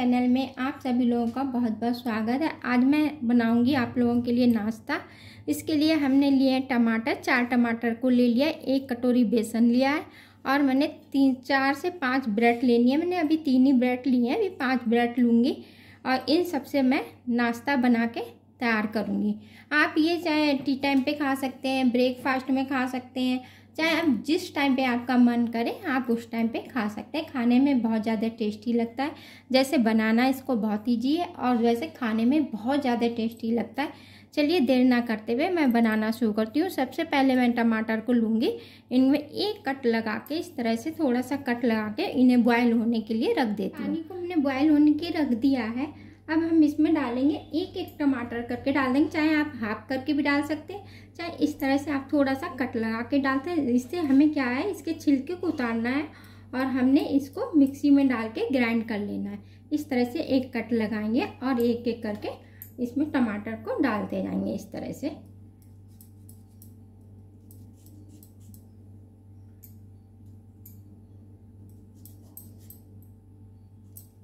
channel में आप सभी लोगों का बहुत बहुत स्वागत है आज मैं बनाऊंगी आप लोगों के लिए नाश्ता इसके लिए हमने लिए हैं टमाटर चार टमाटर को ले लिया एक कटोरी बेसन लिया है और मैंने तीन चार से पाँच ब्रेड लेनी है मैंने अभी तीन ही ब्रेड लिए हैं अभी पाँच ब्रेड लूँगी और इन सबसे मैं नाश्ता बना के तैयार करूँगी आप ये चाहे टी टाइम पर खा सकते हैं ब्रेकफास्ट में खा सकते हैं चाहे आप जिस टाइम पे आपका मन करे आप उस टाइम पे खा सकते हैं खाने में बहुत ज़्यादा टेस्टी लगता है जैसे बनाना इसको बहुत ईजी है और वैसे खाने में बहुत ज़्यादा टेस्टी लगता है चलिए देर ना करते हुए मैं बनाना शुरू करती हूँ सबसे पहले मैं टमाटर को लूँगी इनमें एक कट लगा के इस तरह से थोड़ा सा कट लगा के इन्हें बॉयल होने के लिए रख देती हूँ पानी को हमने बॉयल होने के रख दिया है अब हम इसमें डालेंगे एक एक टमाटर करके डाल देंगे चाहे आप हाफ करके भी डाल सकते हैं चाहे इस तरह से आप थोड़ा सा कट लगा के डालते हैं इससे हमें क्या है इसके छिलके को उतारना है और हमने इसको मिक्सी में डाल के ग्राइंड कर लेना है इस तरह से एक कट लगाएंगे और एक एक करके इसमें टमाटर को डालते जाएंगे इस तरह से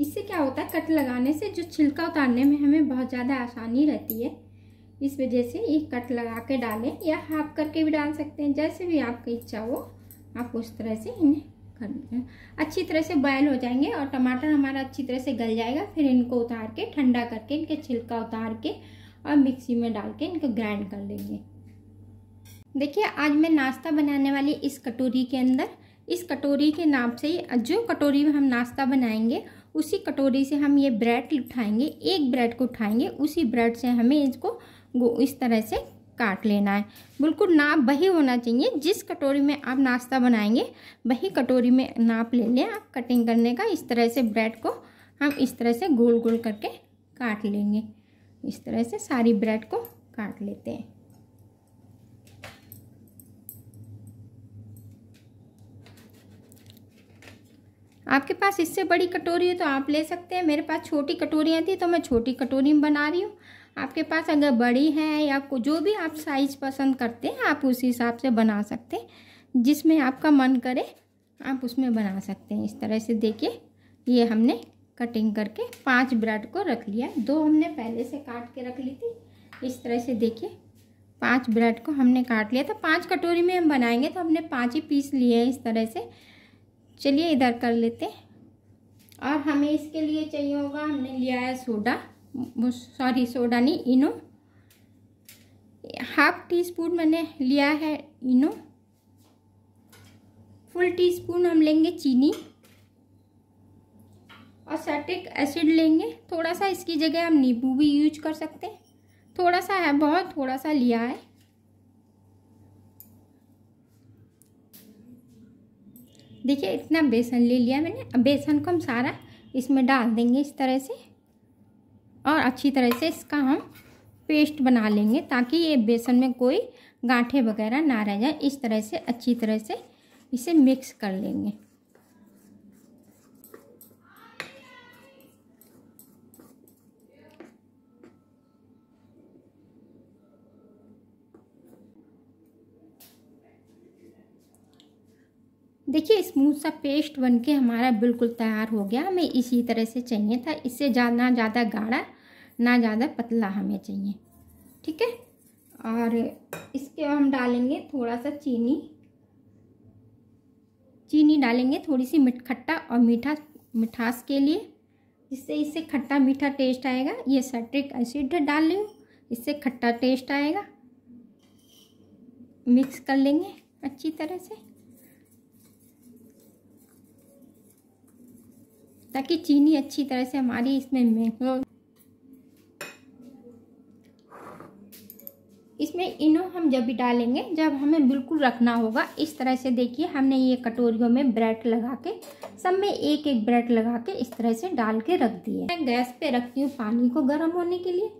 इससे क्या होता है कट लगाने से जो छिलका उतारने में हमें बहुत ज़्यादा आसानी रहती है इस वजह से ये कट लगा के डालें या हाफ करके भी डाल सकते हैं जैसे भी आपकी इच्छा हो आप उस तरह से इन्हें कर अच्छी तरह से बॉयल हो जाएंगे और टमाटर हमारा अच्छी तरह से गल जाएगा फिर इनको उतार के ठंडा करके इनके छिलका उतार के और मिक्सी में डाल के इनको ग्राइंड कर लेंगे देखिए आज मैं नाश्ता बनाने वाली इस कटोरी के अंदर इस कटोरी के नाम से ही जो कटोरी में हम नाश्ता बनाएंगे उसी कटोरी से हम ये ब्रेड उठाएंगे एक ब्रेड को उठाएंगे उसी ब्रेड से हमें इसको इस तरह से काट लेना है बिल्कुल नाप वही होना चाहिए जिस कटोरी में आप नाश्ता बनाएंगे वही कटोरी में नाप ले लें आप कटिंग करने का इस तरह से ब्रेड को हम इस तरह से गोल गोल करके काट लेंगे इस तरह से सारी ब्रेड को काट लेते हैं आपके पास इससे बड़ी कटोरी है तो आप ले सकते हैं मेरे पास छोटी कटोरियाँ थी तो मैं छोटी कटोरी में बना रही हूँ आपके पास अगर बड़ी है या जो भी आप साइज पसंद करते हैं आप उस हिसाब से बना सकते हैं जिसमें आपका मन करे आप उसमें बना सकते हैं इस तरह से देखिए ये हमने कटिंग करके पांच ब्रेड को रख लिया दो हमने पहले से काट के रख ली थी इस तरह से देखिए पांच ब्रेड को हमने काट लिया था तो पांच कटोरी में हम बनाएंगे तो हमने पांच ही पीस लिए हैं इस तरह से चलिए इधर कर लेते हैं और हमें इसके लिए चाहिए होगा हमने लिया है सोडा सॉरी सोडा नहीं इनो हाफ टी स्पून मैंने लिया है इनो फुल टी स्पून हम लेंगे चीनी और सैट्रिक एसिड लेंगे थोड़ा सा इसकी जगह हम नींबू भी यूज कर सकते हैं थोड़ा सा है बहुत थोड़ा सा लिया है देखिए इतना बेसन ले लिया मैंने अब बेसन को हम सारा इसमें डाल देंगे इस तरह से और अच्छी तरह से इसका हम पेस्ट बना लेंगे ताकि ये बेसन में कोई गांठे वगैरह ना रह जाए इस तरह से अच्छी तरह से इसे मिक्स कर लेंगे देखिए स्मूथ सा पेस्ट बन के हमारा बिल्कुल तैयार हो गया हमें इसी तरह से चाहिए था इससे ज़्यादा ना ज़्यादा गाढ़ा ना ज़्यादा पतला हमें चाहिए ठीक है और इसके हम डालेंगे थोड़ा सा चीनी चीनी डालेंगे थोड़ी सी मिठ खट्टा और मीठा मिठास के लिए जिससे इससे खट्टा मीठा टेस्ट आएगा ये सैट्रिक एसिड डाल ली इससे खट्टा टेस्ट आएगा मिक्स कर लेंगे अच्छी तरह से ताकि चीनी अच्छी तरह से हमारी इसमें हो इसमें इनो हम जब भी डालेंगे जब हमें बिल्कुल रखना होगा इस तरह से देखिए हमने ये कटोरियों में ब्रेड लगा के सब में एक एक ब्रेड लगा के इस तरह से डाल के रख दिए मैं गैस पे रखती हूँ पानी को गर्म होने के लिए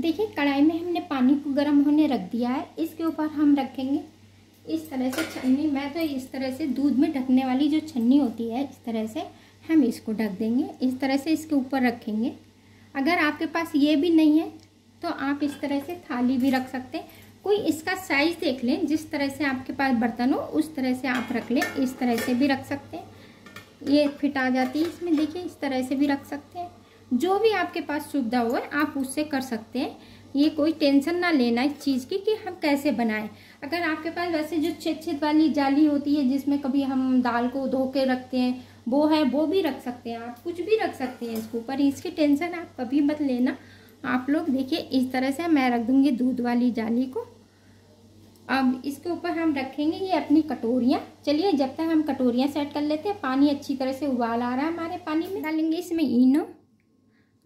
देखिए कढ़ाई में हमने पानी को गर्म होने रख दिया है इसके ऊपर हम रखेंगे इस तरह से छन्नी मैं तो इस तरह से दूध में ढकने वाली जो छन्नी होती है इस तरह से हम इसको ढक देंगे इस तरह से इसके ऊपर रखेंगे अगर आपके पास ये भी नहीं है तो आप इस तरह से थाली भी रख सकते हैं कोई इसका साइज़ देख लें जिस तरह से आपके पास बर्तन हो उस तरह से आप रख लें इस तरह से भी रख सकते हैं ये फिट आ जाती है इसमें देखिए इस तरह से भी रख सकते हैं जो भी आपके पास सुविधा हो आप उससे कर सकते हैं ये कोई टेंशन ना लेना इस चीज़ की कि हम कैसे बनाएं अगर आपके पास वैसे जो छेद छेद वाली जाली होती है जिसमें कभी हम दाल को धो के रखते हैं वो है वो भी रख सकते हैं आप कुछ भी रख सकते हैं इसके ऊपर इसकी टेंशन आप कभी मत लेना आप लोग देखिए इस तरह से मैं रख दूँगी दूध वाली जाली को अब इसके ऊपर हम रखेंगे ये अपनी कटोरियाँ चलिए जब तक हम कटोरियाँ सेट कर लेते हैं पानी अच्छी तरह से उबाल आ रहा है हमारे पानी में डालेंगे इसमें इनो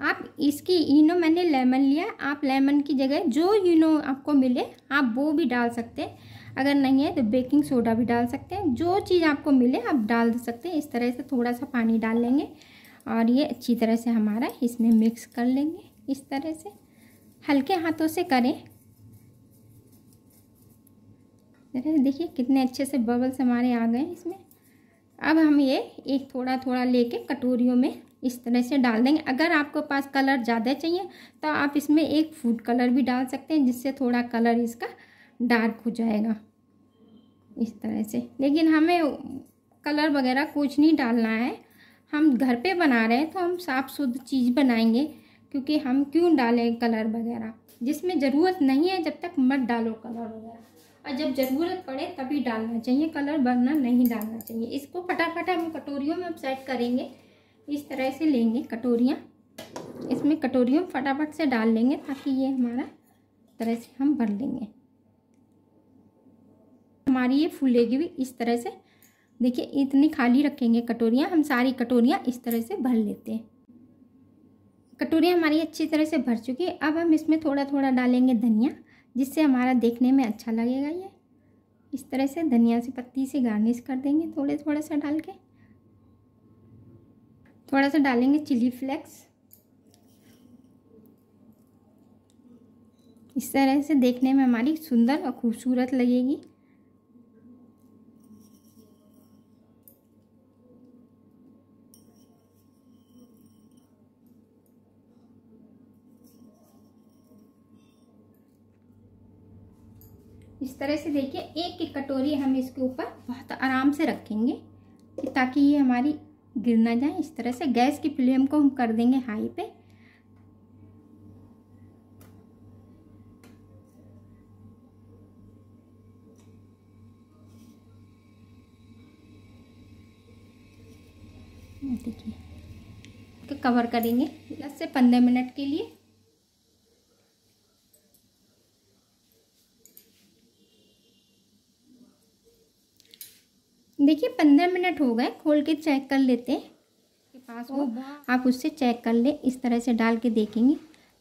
आप इसकी इनो मैंने लेमन लिया आप लेमन की जगह जो इनो आपको मिले आप वो भी डाल सकते हैं अगर नहीं है तो बेकिंग सोडा भी डाल सकते हैं जो चीज़ आपको मिले आप डाल सकते हैं इस तरह से थोड़ा सा पानी डाल लेंगे और ये अच्छी तरह से हमारा इसमें मिक्स कर लेंगे इस तरह से हल्के हाथों से करें देखिए कितने अच्छे से बबल्स हमारे आ गए इसमें अब हम ये एक थोड़ा थोड़ा लेके कटोरियों में इस तरह से डाल देंगे अगर आपके पास कलर ज़्यादा चाहिए तो आप इसमें एक फूड कलर भी डाल सकते हैं जिससे थोड़ा कलर इसका डार्क हो जाएगा इस तरह से लेकिन हमें कलर वगैरह कुछ नहीं डालना है हम घर पे बना रहे हैं तो हम साफ़ शुद्ध चीज़ बनाएंगे क्योंकि हम क्यों डालें कलर वगैरह जिसमें ज़रूरत नहीं है जब तक मत डालो कलर वगैरह और जब ज़रूरत पड़े तभी डालना चाहिए कलर वरना नहीं डालना चाहिए इसको फटाफट हम कटोरियों में सेट करेंगे इस तरह से लेंगे कटोरियाँ इसमें कटोरियों फटाफट से डाल लेंगे ताकि ये हमारा तरह से हम भर लेंगे हमारी ये फूलेगी भी इस तरह से देखिए इतनी खाली रखेंगे कटोरियाँ हम सारी कटोरियाँ इस तरह से भर लेते हैं कटोरियाँ हमारी अच्छी तरह से भर चुकी है अब हम इसमें थोड़ा थोड़ा डालेंगे धनिया जिससे हमारा देखने में अच्छा लगेगा ये इस तरह से धनिया से पत्ती से गार्निश कर देंगे थोड़े थोड़ा सा डाल के थोड़ा सा डालेंगे चिली फ्लेक्स इस तरह से देखने में हमारी सुंदर और खूबसूरत लगेगी इस तरह से देखिए एक एक कटोरी हम इसके ऊपर बहुत आराम से रखेंगे ताकि ये हमारी गिर ना जाए इस तरह से गैस की फ्लेम को हम कर देंगे हाई पे देखिए कवर करेंगे दस से पंद्रह मिनट के लिए देखिए पंद्रह मिनट हो गए खोल के चेक कर लेते हैं के पास हो आप उससे चेक कर ले इस तरह से डाल के देखेंगे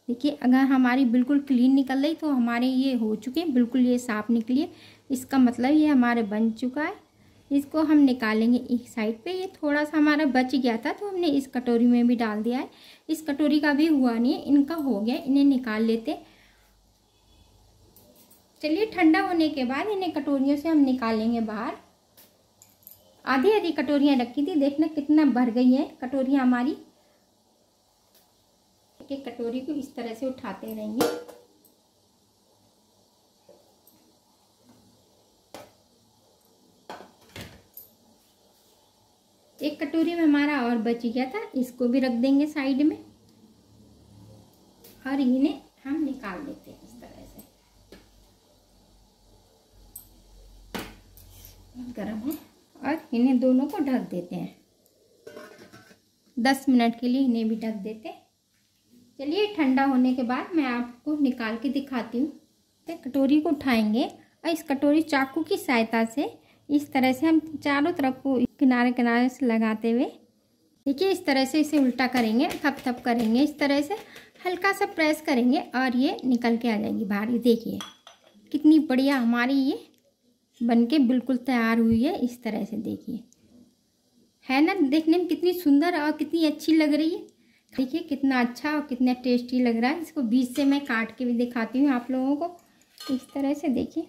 देखिए अगर हमारी बिल्कुल क्लीन निकल रही तो हमारे ये हो चुके हैं बिल्कुल ये साफ निकलिए इसका मतलब ये हमारे बन चुका है इसको हम निकालेंगे एक साइड पे ये थोड़ा सा हमारा बच गया था तो हमने इस कटोरी में भी डाल दिया है इस कटोरी का भी हुआ नहीं है इनका हो गया इन्हें निकाल लेते चलिए ठंडा होने के बाद इन्हें कटोरियों से हम निकालेंगे बाहर आधी आधी कटोरियाँ रखी थी देखना कितना भर गई है कटोरियाँ हमारी एक कटोरी को इस तरह से उठाते रहेंगे एक कटोरी में हमारा और बच गया था इसको भी रख देंगे साइड में और इन्हें हम निकाल देते हैं इस तरह से गरम है और इन्हें दोनों को ढक देते हैं दस मिनट के लिए इन्हें भी ढक देते चलिए ठंडा होने के बाद मैं आपको निकाल के दिखाती हूँ तो कटोरी को उठाएंगे और इस कटोरी चाकू की सहायता से इस तरह से हम चारों तरफ को किनारे किनारे से लगाते हुए देखिए इस तरह से इसे उल्टा करेंगे थप थप करेंगे इस तरह से हल्का सा प्रेस करेंगे और ये निकल के आ जाएगी बाहर देखिए कितनी बढ़िया हमारी ये बनके बिल्कुल तैयार हुई है इस तरह से देखिए है ना देखने में कितनी सुंदर और कितनी अच्छी लग रही है देखिए कितना अच्छा और कितना टेस्टी लग रहा है इसको बीच से मैं काट के भी दिखाती हूँ आप लोगों को इस तरह से देखिए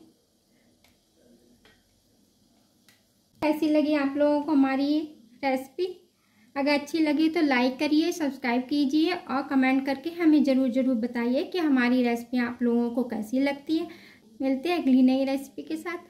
कैसी लगी आप लोगों को हमारी रेसिपी अगर अच्छी लगी तो लाइक करिए सब्सक्राइब कीजिए और कमेंट करके हमें ज़रूर ज़रूर बताइए कि हमारी रेसिपी आप लोगों को कैसी लगती है मिलते हैं अगली नई रेसिपी के साथ